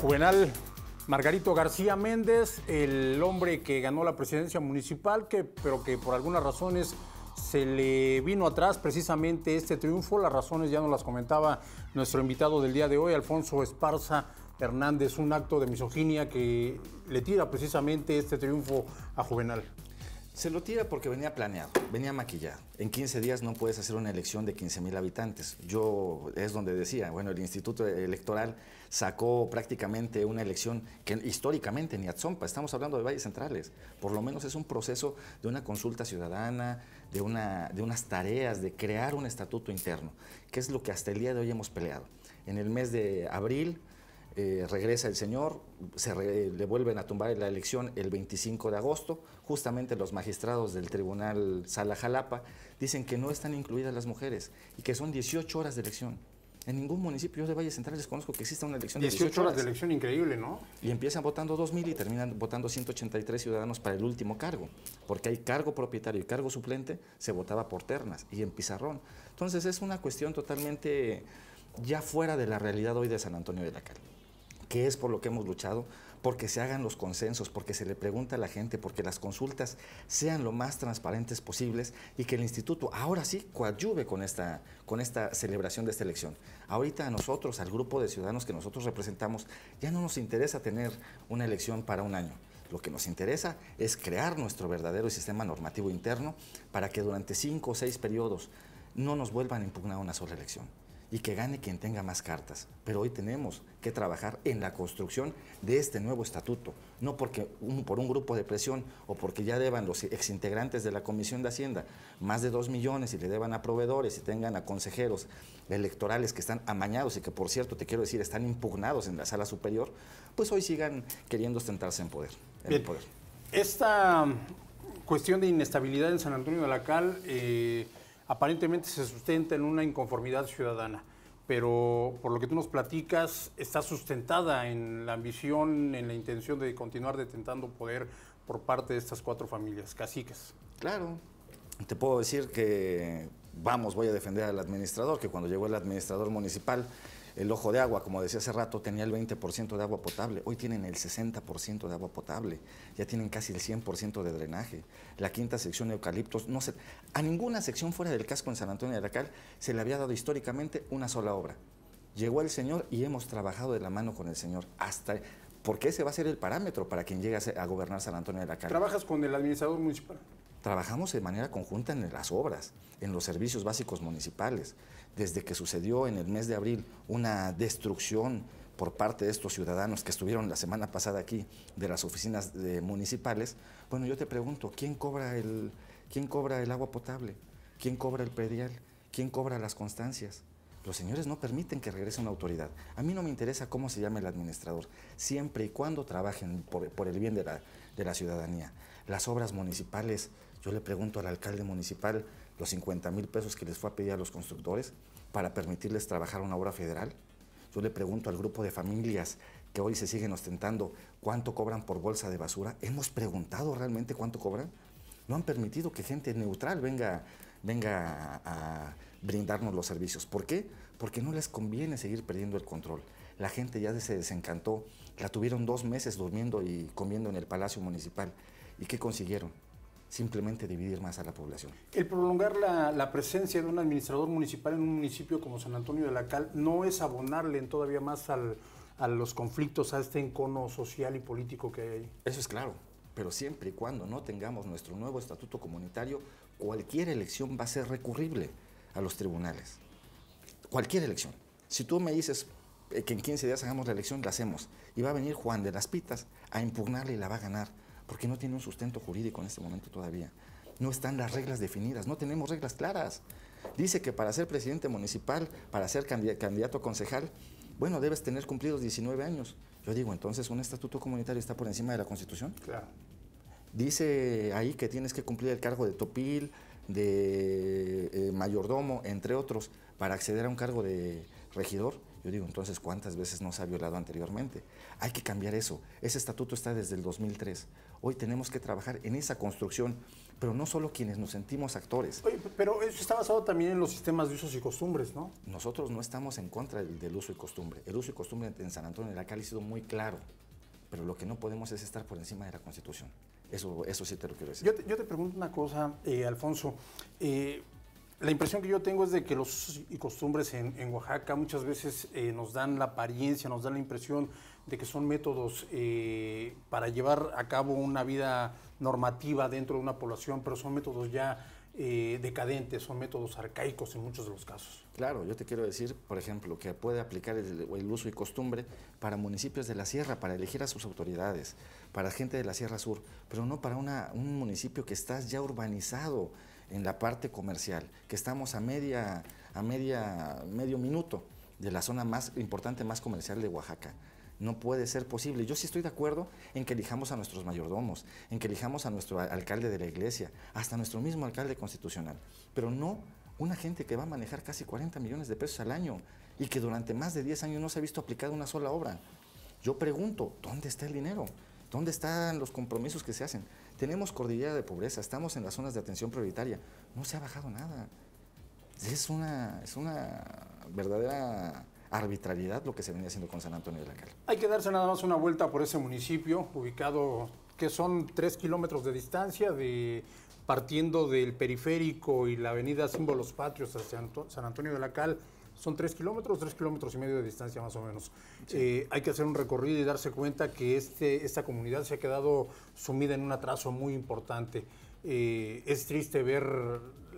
Juvenal, Margarito García Méndez, el hombre que ganó la presidencia municipal, que, pero que por algunas razones se le vino atrás precisamente este triunfo. Las razones ya nos las comentaba nuestro invitado del día de hoy, Alfonso Esparza Hernández, un acto de misoginia que le tira precisamente este triunfo a Juvenal. Se lo tira porque venía planeado, venía maquillado. En 15 días no puedes hacer una elección de 15 mil habitantes. Yo es donde decía, bueno, el Instituto Electoral sacó prácticamente una elección que históricamente ni Atzompa, estamos hablando de valles centrales. Por lo menos es un proceso de una consulta ciudadana, de, una, de unas tareas, de crear un estatuto interno, que es lo que hasta el día de hoy hemos peleado. En el mes de abril eh, regresa el señor, se le vuelven a tumbar la elección el 25 de agosto. Justamente los magistrados del Tribunal Sala Jalapa dicen que no están incluidas las mujeres y que son 18 horas de elección. En ningún municipio de Valle Central conozco que exista una elección de 18 horas. de elección increíble, ¿no? Y empiezan votando 2.000 y terminan votando 183 ciudadanos para el último cargo, porque hay cargo propietario y cargo suplente, se votaba por ternas y en pizarrón. Entonces es una cuestión totalmente ya fuera de la realidad hoy de San Antonio de la Cali que es por lo que hemos luchado, porque se hagan los consensos, porque se le pregunta a la gente, porque las consultas sean lo más transparentes posibles y que el instituto ahora sí coadyuve con esta, con esta celebración de esta elección. Ahorita a nosotros, al grupo de ciudadanos que nosotros representamos, ya no nos interesa tener una elección para un año. Lo que nos interesa es crear nuestro verdadero sistema normativo interno para que durante cinco o seis periodos no nos vuelvan a impugnar una sola elección y que gane quien tenga más cartas. Pero hoy tenemos que trabajar en la construcción de este nuevo estatuto, no porque por un grupo de presión o porque ya deban los exintegrantes de la Comisión de Hacienda más de dos millones y le deban a proveedores y tengan a consejeros electorales que están amañados y que, por cierto, te quiero decir, están impugnados en la sala superior, pues hoy sigan queriendo ostentarse en poder. Esta cuestión de inestabilidad en San Antonio de la Cal... Eh, aparentemente se sustenta en una inconformidad ciudadana, pero por lo que tú nos platicas, está sustentada en la ambición, en la intención de continuar detentando poder por parte de estas cuatro familias, caciques. Claro, te puedo decir que vamos, voy a defender al administrador, que cuando llegó el administrador municipal el ojo de agua, como decía hace rato, tenía el 20% de agua potable. Hoy tienen el 60% de agua potable. Ya tienen casi el 100% de drenaje. La quinta sección de eucaliptos, no a ninguna sección fuera del casco en San Antonio de la Cal se le había dado históricamente una sola obra. Llegó el Señor y hemos trabajado de la mano con el Señor hasta porque ese va a ser el parámetro para quien llegue a, gobernar San Antonio de la Cal. ¿Trabajas con el administrador municipal? trabajamos de manera conjunta en las obras, en los servicios básicos municipales. Desde que sucedió en el mes de abril una destrucción por parte de estos ciudadanos que estuvieron la semana pasada aquí de las oficinas municipales, bueno, yo te pregunto, ¿quién cobra el, quién cobra el agua potable? ¿Quién cobra el predial? ¿Quién cobra las constancias? Los señores no permiten que regrese una autoridad. A mí no me interesa cómo se llame el administrador, siempre y cuando trabajen por, el bien de la, de la ciudadanía. Las obras municipales yo le pregunto al alcalde municipal los 50 mil pesos que les fue a pedir a los constructores para permitirles trabajar una obra federal. Yo le pregunto al grupo de familias que hoy se siguen ostentando cuánto cobran por bolsa de basura. Hemos preguntado realmente cuánto cobran. No han permitido que gente neutral venga, venga a, a brindarnos los servicios. ¿Por qué? Porque no les conviene seguir perdiendo el control. La gente ya se desencantó. La tuvieron dos meses durmiendo y comiendo en el Palacio Municipal. ¿Y qué consiguieron? simplemente dividir más a la población. El prolongar la, presencia de un administrador municipal en un municipio como San Antonio de la Cal no es abonarle todavía más al, a los conflictos, a este encono social y político que hay. Eso es claro, pero siempre y cuando no tengamos nuestro nuevo estatuto comunitario, cualquier elección va a ser recurrible a los tribunales. Cualquier elección. Si tú me dices eh, que en 15 días hagamos la elección, la hacemos. Y va a venir Juan de las Pitas a impugnarle y la va a ganar porque no tiene un sustento jurídico en este momento todavía. No están las reglas definidas, no tenemos reglas claras. Dice que para ser presidente municipal, para ser candidato a concejal, bueno, debes tener cumplidos 19 años. Yo digo, entonces, ¿un estatuto comunitario está por encima de la Constitución? Claro. Dice ahí que tienes que cumplir el cargo de topil, de eh, mayordomo, entre otros, para acceder a un cargo de regidor. Yo digo, entonces, ¿cuántas veces no se ha violado anteriormente? Hay que cambiar eso. Ese estatuto está desde el 2003. Hoy tenemos que trabajar en esa construcción, pero no solo quienes nos sentimos actores. Oye, pero eso está basado también en los sistemas de usos y costumbres, ¿no? Nosotros no estamos en contra del, uso y costumbre. El uso y costumbre en San Antonio de la ha sido muy claro, pero lo que no podemos es estar por encima de la Constitución. Eso, eso sí te lo quiero decir. Yo te, pregunto una cosa, eh, Alfonso. Eh, la impresión que yo tengo es de que los usos y costumbres en, Oaxaca muchas veces eh, nos dan la apariencia, nos dan la impresión de que son métodos eh, para llevar a cabo una vida normativa dentro de una población, pero son métodos ya eh, decadentes, son métodos arcaicos en muchos de los casos. Claro, yo te quiero decir, por ejemplo, que puede aplicar el, uso y costumbre para municipios de la sierra, para elegir a sus autoridades, para gente de la Sierra Sur, pero no para un municipio que está ya urbanizado, en la parte comercial, que estamos a media, a media, medio minuto de la zona más importante, más comercial de Oaxaca. No puede ser posible. Yo sí estoy de acuerdo en que elijamos a nuestros mayordomos, en que elijamos a nuestro alcalde de la iglesia, hasta nuestro mismo alcalde constitucional, pero no una gente que va a manejar casi 40 millones de pesos al año y que durante más de 10 años no se ha visto aplicada una sola obra. Yo pregunto, ¿dónde está el dinero? ¿Dónde están los compromisos que se hacen? Tenemos cordillera de pobreza, estamos en las zonas de atención prioritaria. No se ha bajado nada. Es una, es una verdadera arbitrariedad lo que se venía haciendo con San Antonio de la Cal. Hay que darse nada más una vuelta por ese municipio, ubicado que son tres kilómetros de distancia, partiendo del periférico y la avenida Símbolos Patrios hacia San Antonio de la Cal son tres kilómetros, tres kilómetros y medio de distancia más o menos. Eh, hay que hacer un recorrido y darse cuenta que este, esta comunidad se ha quedado sumida en un atraso muy importante. Eh, es triste ver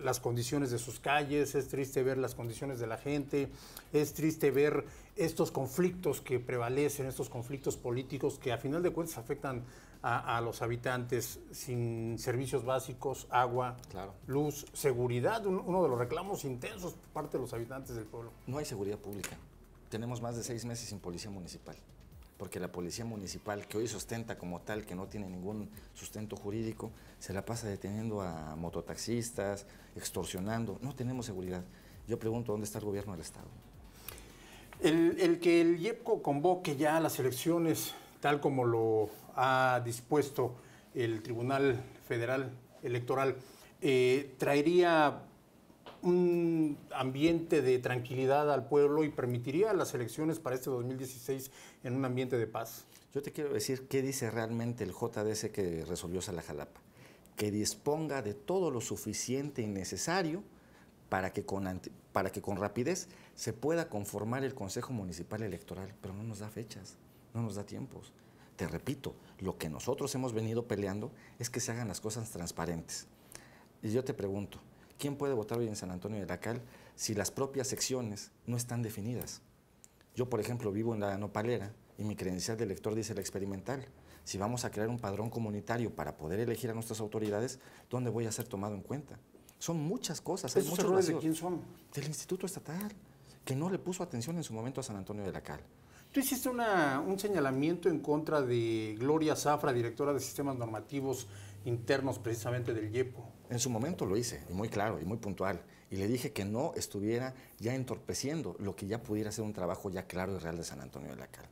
las condiciones de sus calles, es triste ver las condiciones de la gente, es triste ver estos conflictos que prevalecen, estos conflictos políticos que a final de cuentas afectan a, los habitantes sin servicios básicos, agua, luz, seguridad, uno de los reclamos intensos por parte de los habitantes del pueblo. No hay seguridad pública. Tenemos más de seis meses sin policía municipal, porque la policía municipal, que hoy sostenta como tal, que no tiene ningún sustento jurídico, se la pasa deteniendo a mototaxistas, extorsionando. No tenemos seguridad. Yo pregunto, ¿dónde está el gobierno del Estado? El, el que el IEPCO convoque ya las elecciones, tal como lo ha dispuesto el Tribunal Federal Electoral, eh, traería un ambiente de tranquilidad al pueblo y permitiría las elecciones para este 2016 en un ambiente de paz. Yo te quiero decir qué dice realmente el JDS que resolvió Salajalapa, que disponga de todo lo suficiente y necesario para que con, para que con rapidez se pueda conformar el Consejo Municipal Electoral, pero no nos da fechas, no nos da tiempos te repito, lo que nosotros hemos venido peleando es que se hagan las cosas transparentes. Y yo te pregunto, ¿quién puede votar hoy en San Antonio de la Cal si las propias secciones no están definidas? Yo, por ejemplo, vivo en la Nopalera y mi credencial de elector dice la experimental. Si vamos a crear un padrón comunitario para poder elegir a nuestras autoridades, ¿dónde voy a ser tomado en cuenta? Son muchas cosas. Hay ¿Esos errores de quién son? Del Instituto Estatal, que no le puso atención en su momento a San Antonio de la Cal. Tú hiciste un señalamiento en contra de Gloria Zafra, directora de sistemas normativos internos precisamente del YEPO? En su momento lo hice, muy claro y muy puntual. Y le dije que no estuviera ya entorpeciendo lo que ya pudiera ser un trabajo ya claro y real de San Antonio de la Cal.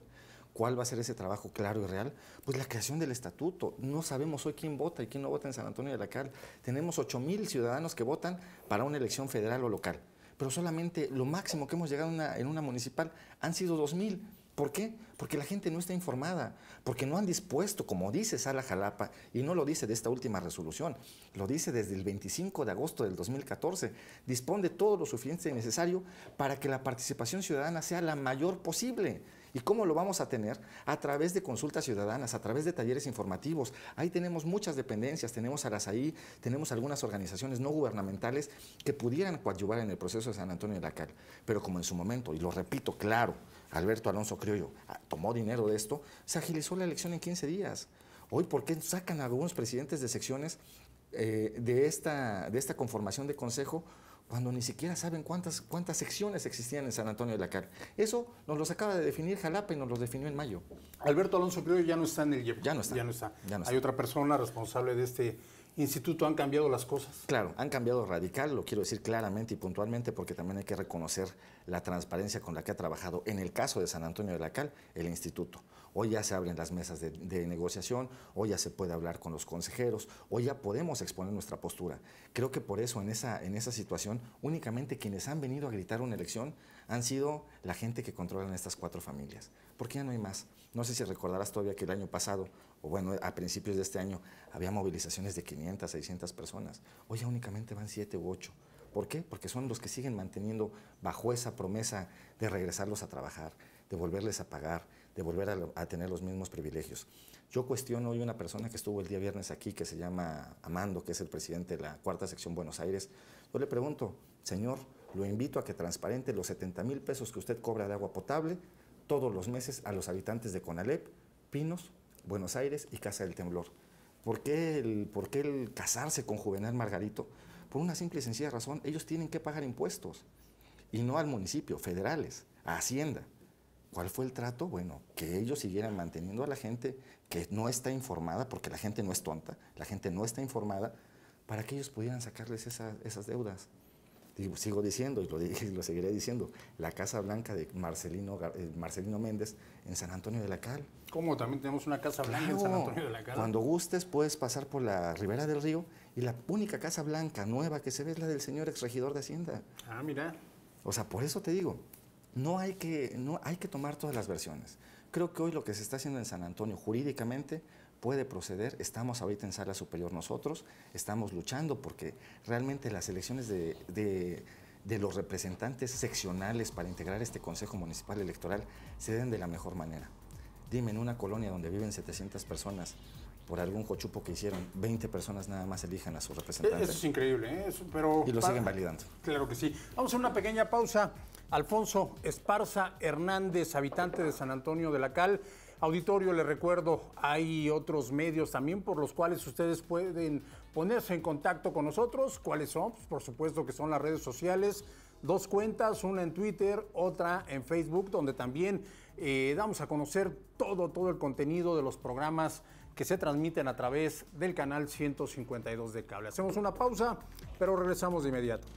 ¿Cuál va a ser ese trabajo claro y real? Pues la creación del estatuto. No sabemos hoy quién vota y quién no vota en San Antonio de la Cal. Tenemos 8 mil ciudadanos que votan para una elección federal o local pero solamente lo máximo que hemos llegado en una municipal han sido 2.000. ¿Por qué? Porque la gente no está informada, porque no han dispuesto, como dice Sala Jalapa, y no lo dice de esta última resolución, lo dice desde el 25 de agosto del 2014, dispone de todo lo suficiente y necesario para que la participación ciudadana sea la mayor posible. ¿Y cómo lo vamos a tener? A través de consultas ciudadanas, a través de talleres informativos. Ahí tenemos muchas dependencias, tenemos ahí tenemos algunas organizaciones no gubernamentales que pudieran coadyuvar en el proceso de San Antonio de la Cal. Pero como en su momento, y lo repito claro, Alberto Alonso Criollo ah, tomó dinero de esto, se agilizó la elección en 15 días. Hoy, ¿por qué sacan a algunos presidentes de secciones eh, de, esta, de esta conformación de consejo? cuando ni siquiera saben cuántas, cuántas secciones existían en San Antonio de la CAR. Eso nos los acaba de definir Jalapa y nos los definió en mayo. Alberto Alonso Prieto ya no está en el Ya no está. Ya no está. Hay otra persona responsable de este instituto han cambiado las cosas. Claro, han cambiado radical, lo quiero decir claramente y puntualmente porque también hay que reconocer la transparencia con la que ha trabajado, en el caso de San Antonio de la Cal, el instituto. Hoy ya se abren las mesas de, negociación, hoy ya se puede hablar con los consejeros, hoy ya podemos exponer nuestra postura. Creo que por eso en esa, situación únicamente quienes han venido a gritar una elección han sido la gente que controlan estas cuatro familias, porque ya no hay más. No sé si recordarás todavía que el año pasado o bueno, a principios de este año había movilizaciones de 500, 600 personas. Hoy ya únicamente van 7 u 8. ¿Por qué? Porque son los que siguen manteniendo bajo esa promesa de regresarlos a trabajar, de volverles a pagar, de volver a, tener los mismos privilegios. Yo cuestiono hoy una persona que estuvo el día viernes aquí, que se llama Amando, que es el presidente de la Cuarta Sección Buenos Aires. Yo le pregunto, señor, lo invito a que transparente los 70 mil pesos que usted cobra de agua potable todos los meses a los habitantes de Conalep, Pinos, Buenos Aires y Casa del Temblor. ¿Por qué el, por qué el casarse con Juvenal Margarito? Por una simple y sencilla razón, ellos tienen que pagar impuestos y no al municipio, federales, a Hacienda. ¿Cuál fue el trato? Bueno, que ellos siguieran manteniendo a la gente que no está informada, porque la gente no es tonta, la gente no está informada, para que ellos pudieran sacarles esas deudas y sigo diciendo, y lo, seguiré diciendo, la Casa Blanca de eh, Marcelino, Méndez en San Antonio de la Cal. ¿Cómo? También tenemos una Casa Blanca en San Antonio de la Cal. Cuando gustes puedes pasar por la Ribera del Río y la única Casa Blanca nueva que se ve es la del señor ex regidor de Hacienda. Ah, mira. O sea, por eso te digo, no hay que, no, hay que tomar todas las versiones. Creo que hoy lo que se está haciendo en San Antonio jurídicamente puede proceder. Estamos ahorita en sala superior nosotros, estamos luchando porque realmente las elecciones de, los representantes seccionales para integrar este Consejo Municipal Electoral se den de la mejor manera. Dime, en una colonia donde viven 700 personas, por algún cochupo que hicieron, 20 personas nada más elijan a sus representantes. Eso es increíble, ¿eh? pero... Y lo siguen validando. Claro que sí. Vamos a una pequeña pausa. Alfonso Esparza Hernández, habitante de San Antonio de la Cal. Auditorio, les recuerdo, hay otros medios también por los cuales ustedes pueden ponerse en contacto con nosotros. ¿Cuáles son? Pues, por supuesto que son las redes sociales. Dos cuentas, una en Twitter, otra en Facebook, donde también eh, damos a conocer todo, todo el contenido de los programas que se transmiten a través del canal 152 de cable. Hacemos una pausa, pero regresamos de inmediato.